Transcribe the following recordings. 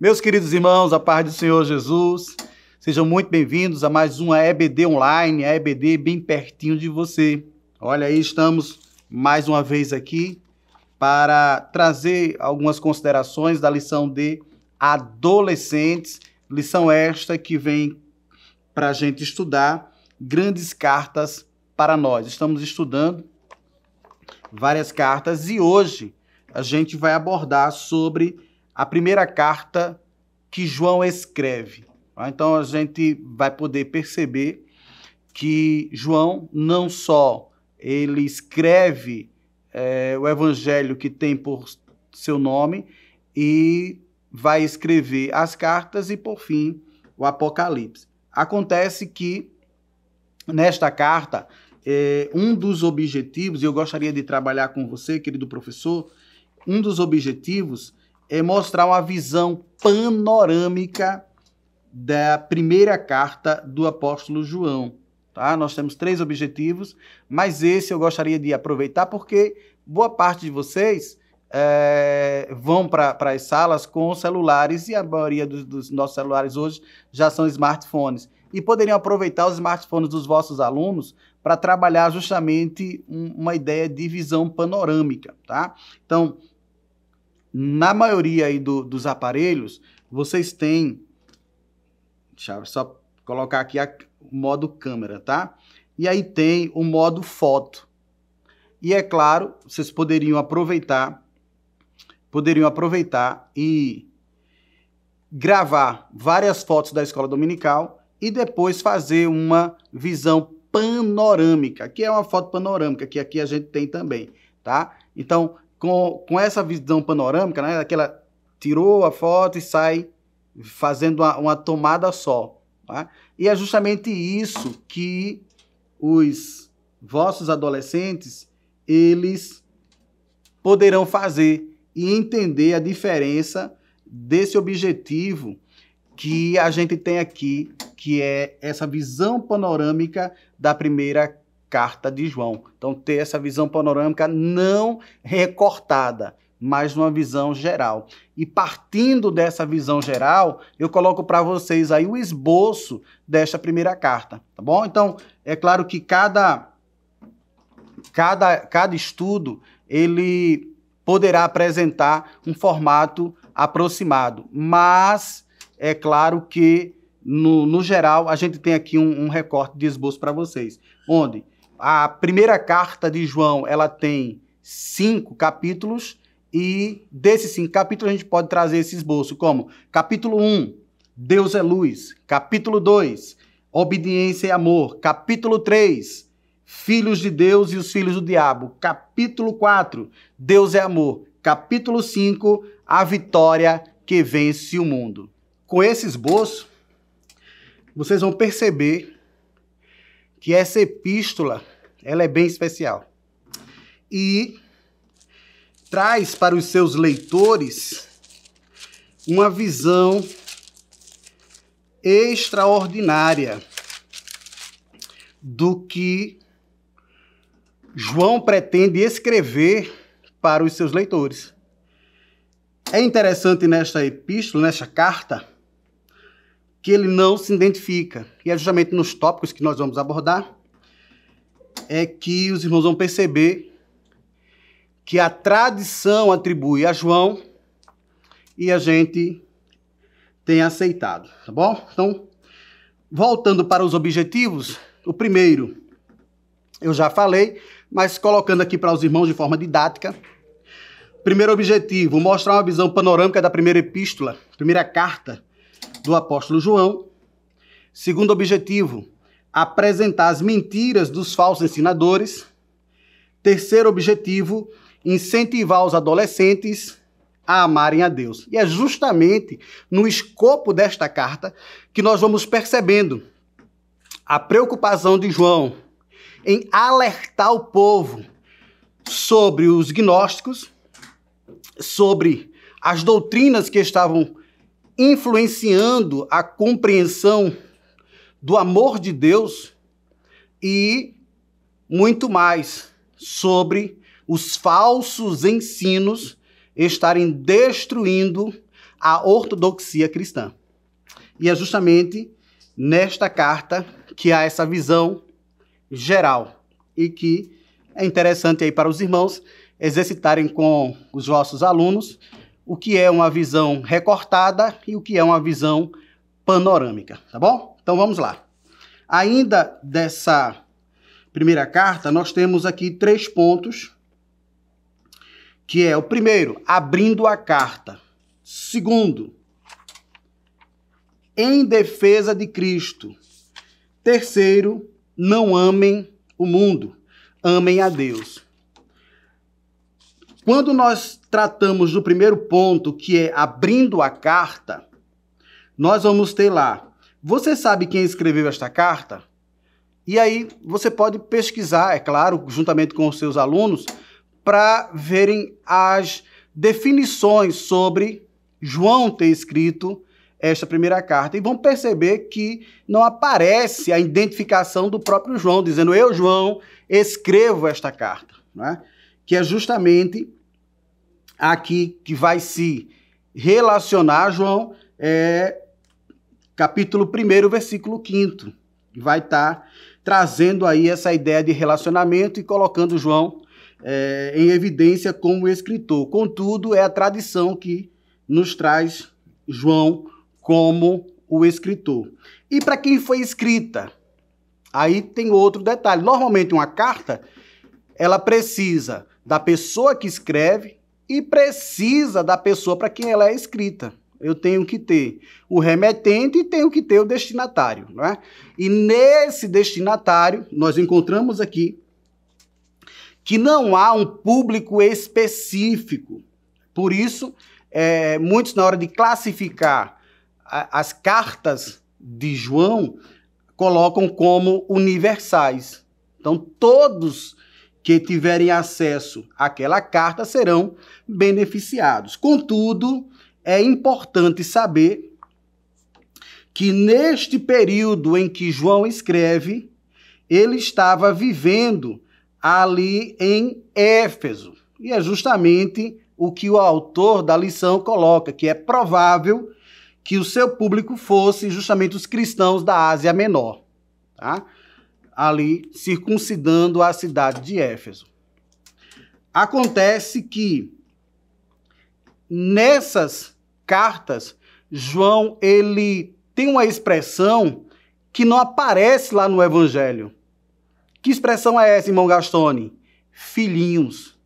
Meus queridos irmãos, a paz do Senhor Jesus, sejam muito bem-vindos a mais uma EBD online, a EBD bem pertinho de você. Olha aí, estamos mais uma vez aqui para trazer algumas considerações da lição de adolescentes, lição esta que vem para a gente estudar grandes cartas para nós. Estamos estudando várias cartas e hoje a gente vai abordar sobre a primeira carta que João escreve. Ah, então a gente vai poder perceber que João não só ele escreve é, o evangelho que tem por seu nome e vai escrever as cartas e por fim o Apocalipse. Acontece que nesta carta é, um dos objetivos e eu gostaria de trabalhar com você, querido professor, um dos objetivos é mostrar uma visão panorâmica da primeira carta do apóstolo João. Tá? Nós temos três objetivos, mas esse eu gostaria de aproveitar porque boa parte de vocês é, vão para as salas com celulares e a maioria dos, dos nossos celulares hoje já são smartphones. E poderiam aproveitar os smartphones dos vossos alunos para trabalhar justamente um, uma ideia de visão panorâmica. Tá? Então, na maioria aí do, dos aparelhos, vocês têm... Deixa eu só colocar aqui o modo câmera, tá? E aí tem o modo foto. E é claro, vocês poderiam aproveitar, poderiam aproveitar e gravar várias fotos da escola dominical e depois fazer uma visão panorâmica, que é uma foto panorâmica, que aqui a gente tem também, tá? Então, com, com essa visão panorâmica, né? Aquela tirou a foto e sai fazendo uma, uma tomada só. Tá? E é justamente isso que os vossos adolescentes eles poderão fazer e entender a diferença desse objetivo que a gente tem aqui, que é essa visão panorâmica da primeira carta de João. Então, ter essa visão panorâmica não recortada, mas uma visão geral. E partindo dessa visão geral, eu coloco para vocês aí o esboço desta primeira carta, tá bom? Então, é claro que cada cada cada estudo ele poderá apresentar um formato aproximado, mas é claro que no, no geral, a gente tem aqui um, um recorte de esboço para vocês, onde a primeira carta de João, ela tem cinco capítulos e desses cinco capítulos a gente pode trazer esse esboço como capítulo 1, Deus é luz, capítulo 2, obediência e amor, capítulo 3, filhos de Deus e os filhos do diabo, capítulo 4, Deus é amor, capítulo 5, a vitória que vence o mundo. Com esse esboço, vocês vão perceber que essa epístola ela é bem especial e traz para os seus leitores uma visão extraordinária do que João pretende escrever para os seus leitores. É interessante nesta epístola, nesta carta, que ele não se identifica. E é justamente nos tópicos que nós vamos abordar é que os irmãos vão perceber que a tradição atribui a João e a gente tem aceitado, tá bom? Então, voltando para os objetivos, o primeiro eu já falei, mas colocando aqui para os irmãos de forma didática. Primeiro objetivo, mostrar uma visão panorâmica da primeira epístola, primeira carta do apóstolo João. Segundo objetivo, apresentar as mentiras dos falsos ensinadores. Terceiro objetivo, incentivar os adolescentes a amarem a Deus. E é justamente no escopo desta carta que nós vamos percebendo a preocupação de João em alertar o povo sobre os gnósticos, sobre as doutrinas que estavam influenciando a compreensão do amor de Deus e muito mais sobre os falsos ensinos estarem destruindo a ortodoxia cristã. E é justamente nesta carta que há essa visão geral e que é interessante aí para os irmãos exercitarem com os vossos alunos o que é uma visão recortada e o que é uma visão panorâmica, tá bom? Então vamos lá. Ainda dessa primeira carta, nós temos aqui três pontos, que é o primeiro, abrindo a carta. Segundo, em defesa de Cristo. Terceiro, não amem o mundo, amem a Deus. Quando nós tratamos do primeiro ponto, que é abrindo a carta, nós vamos ter lá. Você sabe quem escreveu esta carta? E aí você pode pesquisar, é claro, juntamente com os seus alunos, para verem as definições sobre João ter escrito esta primeira carta. E vão perceber que não aparece a identificação do próprio João, dizendo eu, João, escrevo esta carta. Não é? Que é justamente aqui que vai se relacionar, João, é capítulo 1, versículo 5. Vai estar tá trazendo aí essa ideia de relacionamento e colocando João é, em evidência como escritor. Contudo, é a tradição que nos traz João como o escritor. E para quem foi escrita? Aí tem outro detalhe. Normalmente, uma carta ela precisa da pessoa que escreve, e precisa da pessoa para quem ela é escrita. Eu tenho que ter o remetente e tenho que ter o destinatário. Não é? E nesse destinatário, nós encontramos aqui que não há um público específico. Por isso, é, muitos, na hora de classificar a, as cartas de João, colocam como universais. Então, todos que tiverem acesso àquela carta serão beneficiados. Contudo, é importante saber que neste período em que João escreve, ele estava vivendo ali em Éfeso. E é justamente o que o autor da lição coloca, que é provável que o seu público fosse justamente os cristãos da Ásia Menor. Tá? ali circuncidando a cidade de Éfeso. Acontece que nessas cartas João ele tem uma expressão que não aparece lá no evangelho. Que expressão é essa, irmão Gastone? Filhinhos.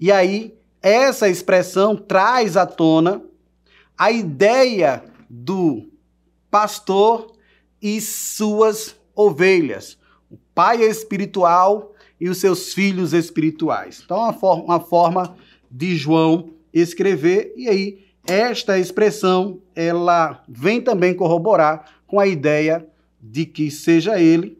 E aí essa expressão traz à tona a ideia do pastor e suas ovelhas, o pai é espiritual e os seus filhos espirituais. Então, uma, for uma forma de João escrever, e aí esta expressão ela vem também corroborar com a ideia de que seja ele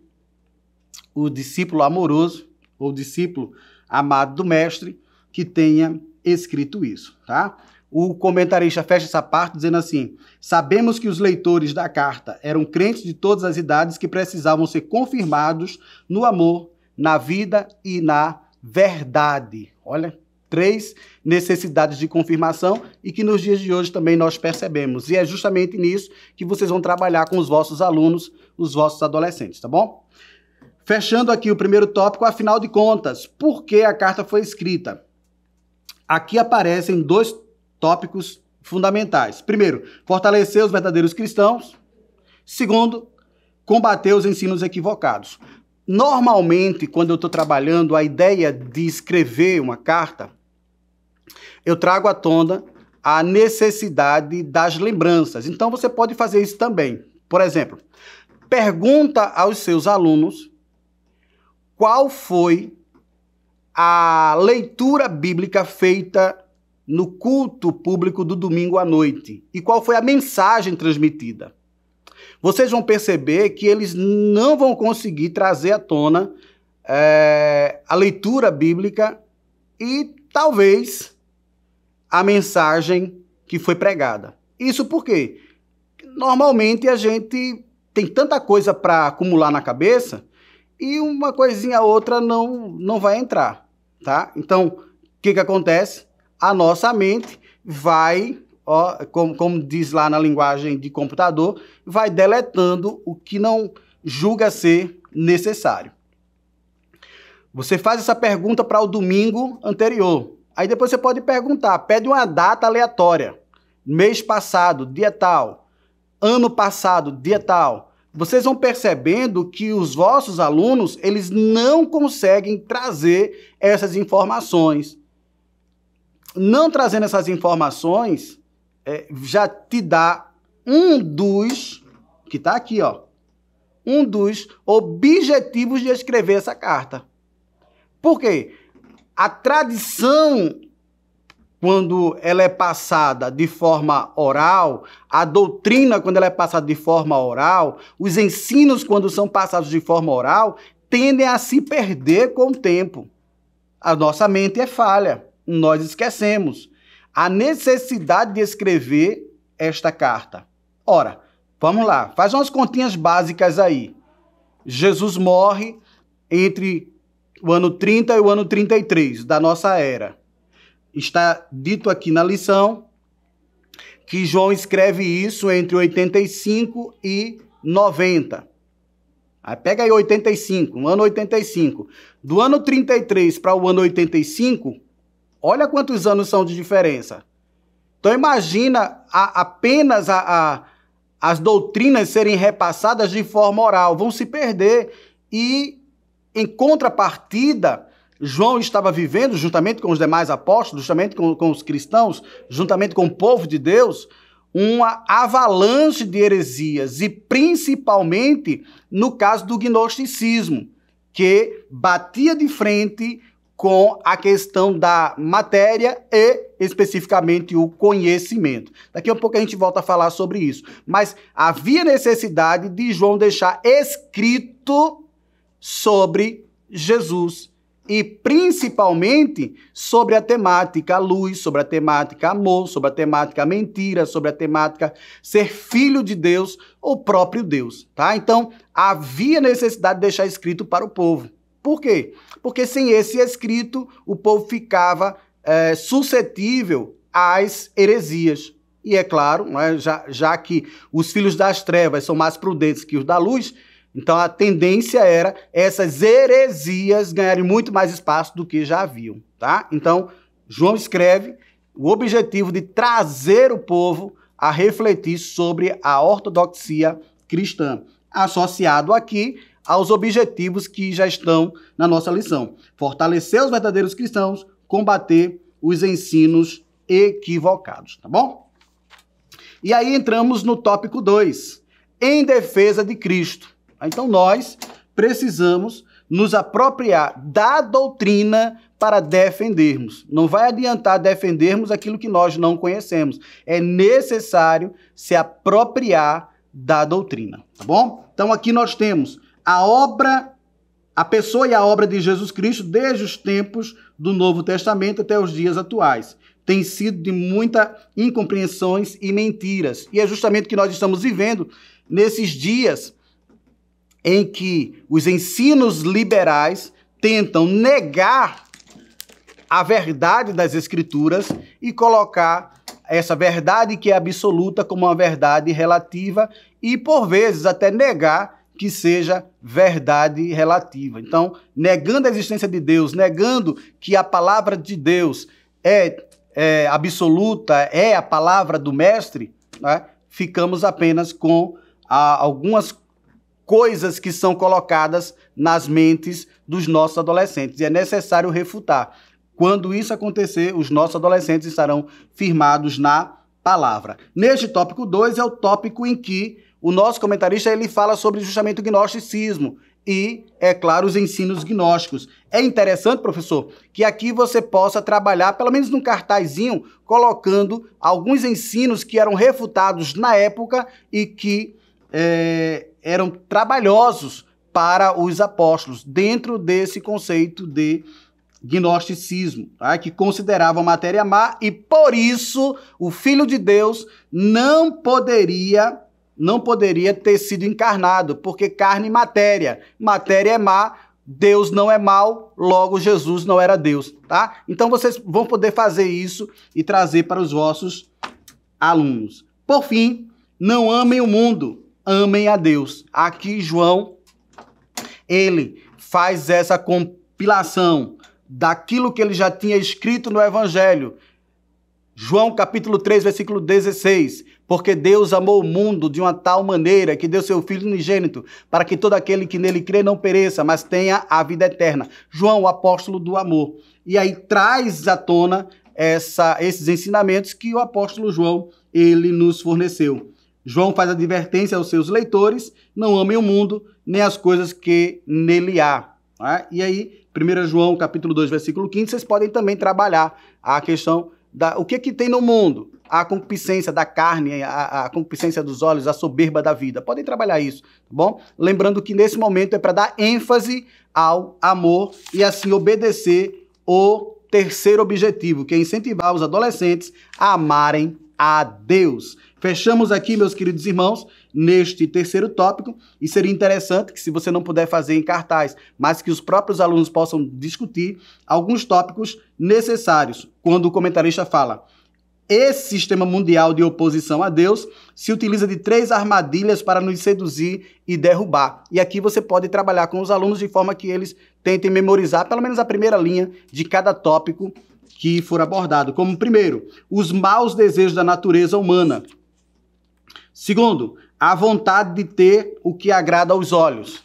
o discípulo amoroso ou discípulo amado do mestre que tenha escrito isso, tá? O comentarista fecha essa parte dizendo assim: Sabemos que os leitores da carta eram crentes de todas as idades que precisavam ser confirmados no amor, na vida e na verdade. Olha, três necessidades de confirmação e que nos dias de hoje também nós percebemos. E é justamente nisso que vocês vão trabalhar com os vossos alunos, os vossos adolescentes, tá bom? Fechando aqui o primeiro tópico, afinal de contas, por que a carta foi escrita? Aqui aparecem dois tópicos fundamentais. Primeiro, fortalecer os verdadeiros cristãos. Segundo, combater os ensinos equivocados. Normalmente, quando eu estou trabalhando a ideia de escrever uma carta, eu trago à tona a necessidade das lembranças. Então, você pode fazer isso também. Por exemplo, pergunta aos seus alunos qual foi a leitura bíblica feita no culto público do domingo à noite e qual foi a mensagem transmitida. Vocês vão perceber que eles não vão conseguir trazer à tona é, a leitura bíblica e talvez a mensagem que foi pregada. Isso porque normalmente a gente tem tanta coisa para acumular na cabeça e uma coisinha outra não não vai entrar, tá? Então, o que que acontece? a nossa mente vai, ó, como, como diz lá na linguagem de computador, vai deletando o que não julga ser necessário. Você faz essa pergunta para o domingo anterior. Aí depois você pode perguntar, pede uma data aleatória. Mês passado, dia tal. Ano passado, dia tal. Vocês vão percebendo que os vossos alunos, eles não conseguem trazer essas informações não trazendo essas informações é, já te dá um dos, que está aqui, ó, um dos objetivos de escrever essa carta. Por quê? A tradição, quando ela é passada de forma oral, a doutrina, quando ela é passada de forma oral, os ensinos, quando são passados de forma oral, tendem a se perder com o tempo. A nossa mente é falha nós esquecemos a necessidade de escrever esta carta. Ora, vamos lá, faz umas continhas básicas aí. Jesus morre entre o ano 30 e o ano 33 da nossa era. Está dito aqui na lição que João escreve isso entre 85 e 90. Aí pega aí 85, ano 85. Do ano 33 para o ano 85, Olha quantos anos são de diferença. Então imagina a, apenas a, a, as doutrinas serem repassadas de forma oral, vão se perder. E em contrapartida, João estava vivendo, juntamente com os demais apóstolos, juntamente com, com os cristãos, juntamente com o povo de Deus, uma avalanche de heresias, e principalmente no caso do gnosticismo, que batia de frente com a questão da matéria e especificamente o conhecimento. Daqui a pouco a gente volta a falar sobre isso. Mas havia necessidade de João deixar escrito sobre Jesus e principalmente sobre a temática luz, sobre a temática amor, sobre a temática mentira, sobre a temática ser filho de Deus ou próprio Deus, tá? Então, havia necessidade de deixar escrito para o povo. Por quê? Porque sem esse escrito, o povo ficava é, suscetível às heresias. E é claro, né, já, já que os filhos das trevas são mais prudentes que os da luz, então a tendência era essas heresias ganharem muito mais espaço do que já haviam. Tá? Então, João escreve o objetivo de trazer o povo a refletir sobre a ortodoxia cristã. Associado aqui aos objetivos que já estão na nossa lição: fortalecer os verdadeiros cristãos, combater os ensinos equivocados, tá bom? E aí entramos no tópico 2, em defesa de Cristo. Ah, então nós precisamos nos apropriar da doutrina para defendermos. Não vai adiantar defendermos aquilo que nós não conhecemos. É necessário se apropriar da doutrina, tá bom? Então aqui nós temos a obra, a pessoa e a obra de Jesus Cristo desde os tempos do Novo Testamento até os dias atuais. Tem sido de muitas incompreensões e mentiras. E é justamente o que nós estamos vivendo nesses dias em que os ensinos liberais tentam negar a verdade das Escrituras e colocar essa verdade que é absoluta como uma verdade relativa e, por vezes, até negar que seja verdade relativa. Então, negando a existência de Deus, negando que a palavra de Deus é, é absoluta, é a palavra do Mestre, né? ficamos apenas com a, algumas coisas que são colocadas nas mentes dos nossos adolescentes. E é necessário refutar. Quando isso acontecer, os nossos adolescentes estarão firmados na palavra. Neste tópico 2 é o tópico em que o nosso comentarista ele fala sobre justamente o gnosticismo e, é claro, os ensinos gnósticos. É interessante, professor, que aqui você possa trabalhar, pelo menos num cartazinho, colocando alguns ensinos que eram refutados na época e que é, eram trabalhosos para os apóstolos, dentro desse conceito de gnosticismo, tá? que considerava a matéria má e por isso o Filho de Deus não poderia não poderia ter sido encarnado, porque carne e matéria. Matéria é má, Deus não é mal, logo Jesus não era Deus, tá? Então vocês vão poder fazer isso e trazer para os vossos alunos. Por fim, não amem o mundo, amem a Deus. Aqui João ele faz essa compilação daquilo que ele já tinha escrito no evangelho. João capítulo 3, versículo 16. Porque Deus amou o mundo de uma tal maneira que deu seu Filho unigênito, para que todo aquele que nele crê não pereça, mas tenha a vida eterna. João, o apóstolo do amor. E aí traz à tona essa, esses ensinamentos que o apóstolo João ele nos forneceu. João faz advertência aos seus leitores: não amem o mundo, nem as coisas que nele há. É? E aí, 1 João capítulo 2, versículo 15, vocês podem também trabalhar a questão da o que, que tem no mundo a concupiscência da carne, a, a concupiscência dos olhos, a soberba da vida. Podem trabalhar isso, tá bom? Lembrando que nesse momento é para dar ênfase ao amor e assim obedecer o terceiro objetivo, que é incentivar os adolescentes a amarem a Deus. Fechamos aqui, meus queridos irmãos, neste terceiro tópico, e seria interessante que, se você não puder fazer em cartaz, mas que os próprios alunos possam discutir alguns tópicos necessários quando o comentarista fala. Esse sistema mundial de oposição a Deus se utiliza de três armadilhas para nos seduzir e derrubar. E aqui você pode trabalhar com os alunos de forma que eles tentem memorizar pelo menos a primeira linha de cada tópico que for abordado. Como primeiro, os maus desejos da natureza humana. Segundo, a vontade de ter o que agrada aos olhos.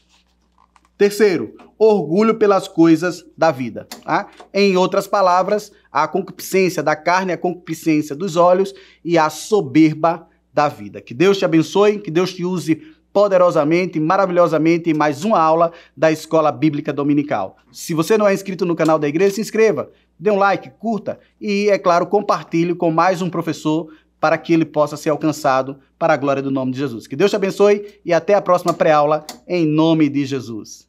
Terceiro, orgulho pelas coisas da vida. Tá? Em outras palavras, a concupiscência da carne, é a concupiscência dos olhos e a soberba da vida. Que Deus te abençoe, que Deus te use poderosamente, maravilhosamente em mais uma aula da Escola Bíblica Dominical. Se você não é inscrito no canal da igreja, se inscreva, dê um like, curta e, é claro, compartilhe com mais um professor para que ele possa ser alcançado para a glória do nome de Jesus. Que Deus te abençoe e até a próxima pré-aula em nome de Jesus.